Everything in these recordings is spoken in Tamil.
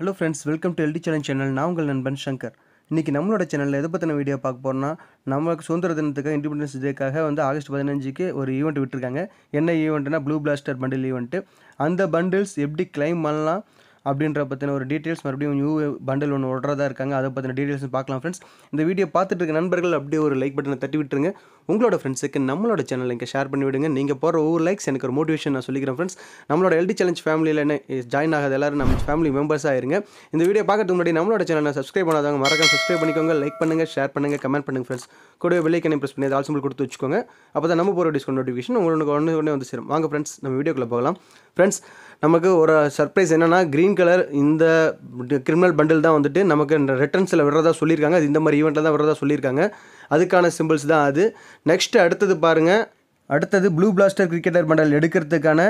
hello friends welcome to LD channel channel நான் உங்கள் நண்பன் சங்கர் இன்றைக்கி நம்மளோட சேனலில் எதை பற்றின வீடியோ பார்க்க போகிறோம்னா நமக்கு சுதந்திர தினத்துக்கு இண்டிபெண்டன்ஸ் டேக்காக வந்து ஆகஸ்ட் பதினஞ்சுக்கு ஒரு ஈவெண்ட் விட்டுருக்காங்க என்ன ஈவெண்ட்னா ப்ளூ பிளாஸ்டர் பண்டில் ஈவெண்ட்டு அந்த பண்டில்ஸ் எப்படி கிளைம் பண்ணலாம் அப்படின்ற பற்றின ஒரு டீட்டெயில்ஸ் மறுபடியும் நியூ பண்டில் ஒன்று ஓடுறதா இருக்காங்க அதை பற்றின டீட்டெயில்ஸ் பார்க்கலாம் ஃப்ரெண்ட்ஸ் இந்த வீடியோ பார்த்துட்டு இருக்க நண்பர்கள் அப்படியே ஒரு லைக் பட்டனை தட்டி விட்டுருங்க உங்களோட ஃப்ரெண்ட்ஸுக்கு நம்மளோட சேனல் இங்கே ஷேர் பண்ணி விடுங்க நீங்கள் போகிற ஒவ்வொரு லைக்ஸ் எனக்கு ஒரு மோட்டிவேஷன் நான் சொல்லிக்கிறேன் ஃப்ரெண்ட்ஸ் நம்மளோட எல்டி சேலஞ்ச் ஃபேமிலியில் என்ன ஜாயின் ஆகாத எல்லாரும் நம்ம ஃபேமிலி மெம்பர்ஸ் ஆயிருங்க இந்த வீடியோ பார்க்கறதுக்கு முன்னாடி நம்மளோட சேனலை சப்ஸ்கிரைப் பண்ணாதவங்க மறக்காம சப்ஸ்கிரைப் பண்ணிக்கோங்க லைக் பண்ணுங்கள் ஷேர் பண்ணுங்கள் கமெண்ட் பண்ணுங்கள் ஃப்ரெண்ட்ஸ் கூட விலைக்கனை ப்ரெஸ் பண்ணி ஆல்சம்பிள் கொடுத்து வச்சுக்கோங்க அப்போ தான் நம்ம போகிற டிஸ்கவுண்ட் நோட்டிஃபிகேஷன் உங்களுக்கு ஒன்று ஒன்று வந்து சேரும் வாங்க ஃப்ரெண்ட்ஸ் நம்ம வீடியோக்குள்ளே போகலாம் ஃப்ரெண்ட்ஸ் நமக்கு ஒரு சர்ப்ரைஸ் என்னென்னா க்ரீன் க்ரீன் கலர் இந்த கிரிமினல் பண்டில் தான் வந்துட்டு நமக்கு ரிட்டர்ன்ஸில் விடுறதா சொல்லியிருக்காங்க அது இந்த மாதிரி ஈவெண்ட்டில் தான் விடுறதா சொல்லியிருக்காங்க அதுக்கான சிம்பிள்ஸ் தான் அது நெக்ஸ்ட்டு அடுத்தது பாருங்கள் அடுத்தது ப்ளூ பிளாஸ்டர் கிரிக்கெட்டர் பண்டல் எடுக்கிறதுக்கான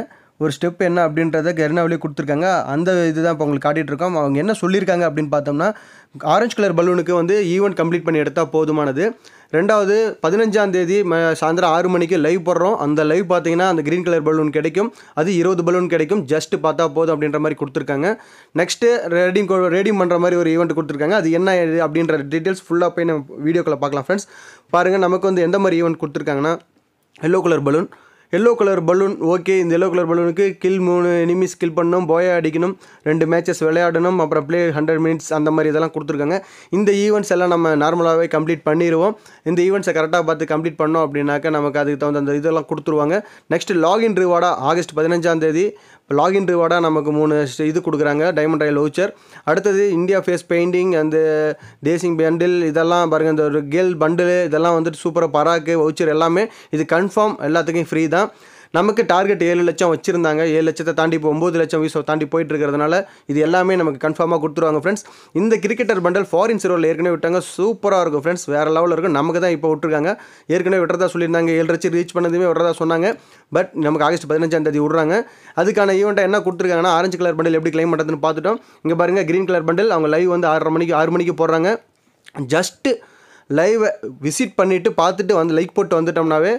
ஒரு ஸ்டெப் என்ன அப்படின்றத கெர்னாவிலே கொடுத்துருக்காங்க அந்த இது தான் இப்போ உங்களுக்கு இருக்கோம் அவங்க என்ன சொல்லியிருக்காங்க அப்படின்னு பார்த்தோம்னா ஆரஞ்சு கலர் பலூனுக்கு வந்து ஈவெண்ட் கம்ப்ளீட் பண்ணி எடுத்தால் போதுமானது ரெண்டாவது பதினஞ்சாம் தேதி சாயந்தரம் ஆறு மணிக்கு லைவ் போடுறோம் அந்த லைவ் பார்த்தீங்கன்னா அந்த க்ரீன் கலர் பலூன் கிடைக்கும் அது இருபது பலூன் கிடைக்கும் ஜஸ்ட் பார்த்தா போதும் அப்படின்ற மாதிரி கொடுத்துருக்காங்க நெக்ஸ்ட்டு ரெடிங் ரெடிங் பண்ணுற மாதிரி ஒரு ஈவெண்ட் கொடுத்துருக்காங்க அது என்ன அப்படின்ற டீட்டெயில்ஸ் ஃபுல்லாக போய் நம்ம வீடியோக்குள்ளே பார்க்கலாம் ஃப்ரெண்ட்ஸ் பாருங்கள் நமக்கு வந்து எந்த மாதிரி ஈவெண்ட் கொடுத்துருக்காங்கன்னா yellow colour balloon yellow colour balloon okay இந்த எல்லோ கலர் பலூனுக்கு கில் மூணு எனிமீஸ் கில் பண்ணணும் போயா அடிக்கணும் ரெண்டு மேட்சஸ் விளையாடணும் அப்புறம் ப்ளே ஹண்ட்ரட் மினிட்ஸ் அந்த மாதிரி இதெல்லாம் கொடுத்துருக்காங்க இந்த ஈவெண்ட்ஸ் எல்லாம் நம்ம நார்மலாகவே கம்ப்ளீட் பண்ணிடுவோம் இந்த ஈவெண்ட்ஸை கரெக்டாக பார்த்து கம்ப்ளீட் பண்ணோம் அப்படின்னாக்க நமக்கு அதுக்கு தகுந்த அந்த இதெல்லாம் கொடுத்துருவாங்க நெக்ஸ்ட் லாகின் ரிவார்டாக ஆகஸ்ட் பதினஞ்சாம் தேதி இப்போ லாகின் ரிவார்டாக நமக்கு மூணு இது கொடுக்குறாங்க டைமண்ட் ராயல் வவுச்சர் அடுத்தது இந்தியா ஃபேஸ் பெயிண்டிங் அந்த தேசிங் பண்டில் இதெல்லாம் பாருங்கள் இந்த ஒரு கேல் பண்டில் இதெல்லாம் வந்துட்டு சூப்பராக பராக்கு வவுச்சர் எல்லாமே இது கன்ஃபார்ம் எல்லாத்துக்கும் ஃப்ரீ தான் நமக்கு டார்கெட் ஏழு லட்சம் வச்சுருந்தாங்க ஏழு லட்சத்தை தாண்டி இப்போ ஒம்பது லட்சம் வீசோ தாண்டி போயிட்டு இருக்கிறதுனால இது எல்லாமே நமக்கு கன்ஃபார்மாக கொடுத்துருவாங்க ஃப்ரெண்ட்ஸ் இந்த கிரிக்கெட்டர் பண்டல் ஃபாரின் சிறுவில் ஏற்கனவே விட்டாங்க சூப்பராக இருக்கும் ஃப்ரெண்ட்ஸ் வேறு லெவலில் இருக்கும் நமக்கு தான் இப்போ விட்டுருக்காங்க ஏற்கனவே விட்டுறதா சொல்லியிருந்தாங்க ஏழு லட்சம் ரீச் பண்ணதுமே விட்றதா சொன்னாங்க பட் நமக்கு ஆகஸ்ட் பதினஞ்சாம் தேதி விட்றாங்க அதுக்கான ஈவெண்ட்டை என்ன கொடுத்துருக்காங்கன்னா ஆரஞ்சு கலர் பண்டில் எப்படி கிளைம் பண்ணுறதுன்னு பார்த்துட்டோம் இங்கே பாருங்கள் க்ரீன் கலர் பண்டில் அவங்க லைவ் வந்து ஆறரை மணிக்கு ஆறு மணிக்கு போடுறாங்க ஜஸ்ட்டு லைவை விசிட் பண்ணிவிட்டு பார்த்துட்டு வந்து லைக் போட்டு வந்துட்டோம்னாவே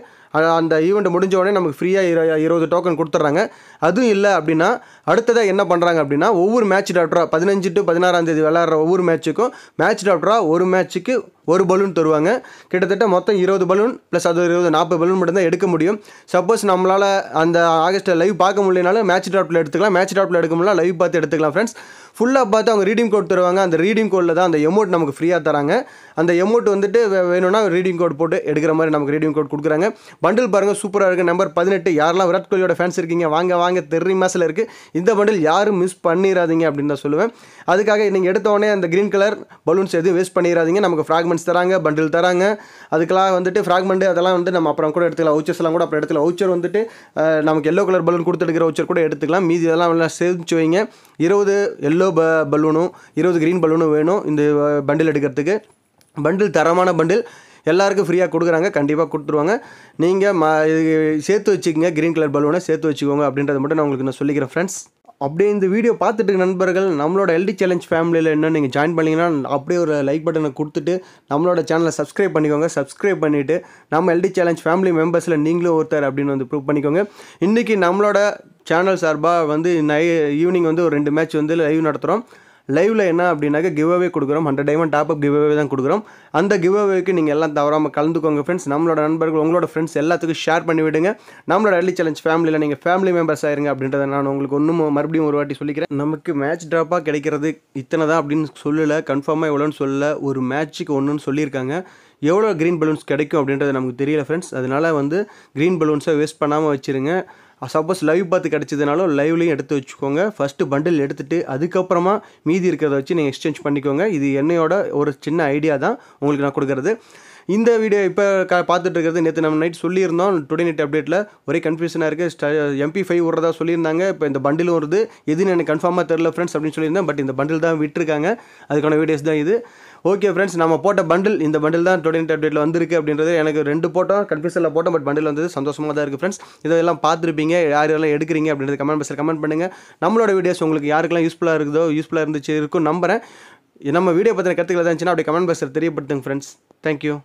அந்த ஈவெண்ட் முடிஞ்ச உடனே நமக்கு ஃப்ரீயாக இரு இருபது டோக்கன் கொடுத்துட்றாங்க அதுவும் இல்லை அப்படின்னா அடுத்ததாக என்ன பண்ணுறாங்க அப்படின்னா ஒவ்வொரு மேட்ச் டாக்டராக பதினஞ்சு டு பதினாறாம் தேதி விளாட்ற ஒவ்வொரு மேட்ச்சுக்கும் மேட்ச் டாக்டராக ஒரு மேட்ச்சுக்கு ஒரு பலூன் தருவாங்க கிட்டத்தட்ட மொத்தம் இருபது பலூன் ப்ளஸ் அது இருபது நாற்பது பலூன் மட்டும்தான் எடுக்க முடியும் சப்போஸ் நம்மளால் அந்த ஆகஸ்ட்டில் லைவ் பார்க்க முடியலனாலும் மேட்ச் டாப்பில் எடுத்துக்கலாம் மேட்ச் டாப்பில் எடுக்க முடியல லைவ் பார்த்து எடுத்துக்கலாம் ஃப்ரெண்ட்ஸ் ஃபுல்லாக பார்த்து அவங்க ரீடிங் கோட் தருவாங்க அந்த ரீடிங் கோடில் தான் அந்த எமௌண்ட் நமக்கு ஃப்ரீயாக தராங்க அந்த எமௌண்ட் வந்துட்டு வேணும்னா ரீடிங் கோட் போட்டு எடுக்கிற மாதிரி நமக்கு ரீடிங் கோட் கொடுக்குறாங்க பண்டில் பாருங்கள் சூப்பராக இருக்குது நம்பர் பதினெட்டு யாரெல்லாம் விராட் கோலியோட ஃபேன்ஸ் இருக்கீங்க வாங்க வாங்க தெரி மாசில் இருக்குது இந்த பண்டில் யாரும் மிஸ் பண்ணிடாதீங்க அப்படின்னு தான் சொல்லுவேன் அதுக்காக நீங்கள் எடுத்தோடனே அந்த க்ரீன் கலர் பலூன்ஸ் எதுவும் வேஸ்ட் பண்ணிடாதீங்க நமக்கு ஃப்ராக்மெண்ட்ஸ் தராங்க பண்டில் தராங்க அதுக்கெல்லாம் வந்துட்டு ஃப்ராக்மெண்ட்டு அதெல்லாம் வந்து நம்ம அப்புறம் கூட எடுத்துக்கலாம் ஓச்சர்ஸ்லாம் கூட அப்புறம் எடுத்துக்கலாம் ஓச்சர் வந்துட்டு நமக்கு எல்லோ கலர் பலூன் கொடுத்துருக்கிற ஓச்சர் கூட எடுத்துக்கலாம் மீதி இதெல்லாம் சேமிச்சு வைங்க இருபது எல்லோ ப பலூனும் இருபது க்ரீன் பலூனும் வேணும் இந்த பண்டில் எடுக்கிறதுக்கு பண்டில் தரமான பண்டில் எல்லாருக்கும் ஃப்ரீயாக கொடுக்குறாங்க கண்டிப்பாக கொடுத்துருவாங்க நீங்கள் ம சேர்த்து வச்சுக்கோங்க க்ரீன் கலர் பலூனை சேர்த்து வச்சுக்கோங்க அப்படின்றத மட்டும் நான் உங்களுக்கு நான் சொல்லிக்கிறேன் ஃப்ரெண்ட்ஸ் அப்படியே இந்த வீடியோ பார்த்துட்டு நண்பர்கள் நம்மளோட எல்டி சேலஞ்ச் ஃபேமிலியில் என்ன நீங்கள் ஜாயின் பண்ணிங்கன்னா அப்படியே ஒரு லைக் பட்டனை கொடுத்துட்டு நம்மளோட சேனலை சப்ஸ்கிரைப் பண்ணிக்கோங்க சப்ஸ்கிரைப் பண்ணிவிட்டு நம்ம எல்டி சேலஞ்ச் ஃபேமிலி மெம்பர்ஸில் நீங்களும் ஒருத்தர் அப்படின்னு வந்து ப்ரூவ் பண்ணிக்கோங்க இன்றைக்கி நம்மளோட சேனல் சார்பாக வந்து நை ஈவினிங் வந்து ஒரு ரெண்டு மேட்ச் வந்து லைவ் நடத்துகிறோம் லைவில் என்ன அப்படின்னாக்க கிவ் அவே கொடுக்குறோம் hundred diamond top up give away தான் கொடுக்குறோம் அந்த கிவ் அவேக்கு நீங்கள் எல்லாம் தவறாமல் கலந்துக்கோங்க ஃப்ரெண்ட்ஸ் நம்மளோட நண்பர்கள் உங்களோட ஃப்ரெண்ட்ஸ் எல்லாத்துக்கும் ஷேர் பண்ணி விடுங்க நம்மளோட அள்ளி சேலஞ்ச் ஃபேமிலியில் நீங்கள் ஃபேமிலி மெம்பர்ஸ் ஆயிருங்க அப்படின்றத நான் உங்களுக்கு ஒன்றும் மறுபடியும் ஒரு வாட்டி சொல்லிக்கிறேன் நமக்கு மேட்ச் ட்ராப்பாக கிடைக்கிறது இத்தனை தான் அப்படின்னு சொல்லலை கன்ஃபார்மாக எவ்வளோன்னு சொல்லலை ஒரு மேட்ச்சுக்கு ஒன்றுன்னு சொல்லியிருக்காங்க எவ்வளோ க்ரீன் பலூன்ஸ் கிடைக்கும் அப்படின்றது நமக்கு தெரியல ஃப்ரெண்ட்ஸ் அதனால் வந்து க்ரீன் பலூன்ஸை வேஸ்ட் பண்ணாமல் வச்சுருங்க சப்போஸ் லைவ் பார்த்து கிடச்சதுனாலும் லைவ்லையும் எடுத்து வச்சுக்கோங்க ஃபஸ்ட்டு பண்டில் எடுத்துகிட்டு அதுக்கப்புறமா மீதி இருக்கிறத வச்சு நீங்கள் எக்ஸ்சேஞ்ச் பண்ணிக்கோங்க இது என்னையோட ஒரு சின்ன ஐடியா தான் உங்களுக்கு நான் கொடுக்குறது இந்த வீடியோ இப்போ க பார்த்துட்டு இருக்கிறது நேற்று நம்ம நைட் சொல்லியிருந்தோம் டுடே நைட் அப்டேட்டில் ஒரே கன்ஃபியூஷனாக இருக்குது எம்பி ஃபைவ் விடுறதா சொல்லியிருந்தாங்க இப்போ இந்த பண்டிலும் வருது எதுன்னு எனக்கு கன்ஃபார்மாக தெரில ஃப்ரெண்ட்ஸ் அப்படின்னு சொல்லியிருந்தேன் பட் இந்த பண்டில் தான் விட்டுருக்காங்க அதுக்கான வீடியோஸ் தான் இது ஓகே ஃப்ரெண்ட்ஸ் நம்ம போட்ட பண்டில் இந்த பண்டில் தான் டுடே அப்டேட்டில் வந்திருக்கு அப்படின்றது எனக்கு ரெண்டு போட்டோம் கன்ஃபியூஷனில் போட்டோம் பட் பண்டில் வந்தது சந்தோஷமாக தான் இருக்குது ஃப்ரெண்ட்ஸ் இதெல்லாம் பார்த்துருப்பீங்க யார் எல்லாம் எடுக்கிறீங்க அப்படின்றது கமெண்ட் பாக்ஸில் கமெண்ட் பண்ணுங்கள் நம்மளோட வீடியோஸ் உங்களுக்கு யாருக்கெல்லாம் யூஸ்ஃபுல்லாக இருக்குதோ யூஸ்ஃபுல்லாக இருந்துச்சு இருக்கும் நம்புறேன் நம்ம வீடியோ பற்றின கருத்துக்கள் தான் இருந்துச்சுன்னா அப்படி கமெண்ட் பாக்ஸில் தெரியப்படுத்துங்க ஃப்ரெண்ட்ஸ் தேங்க்யூ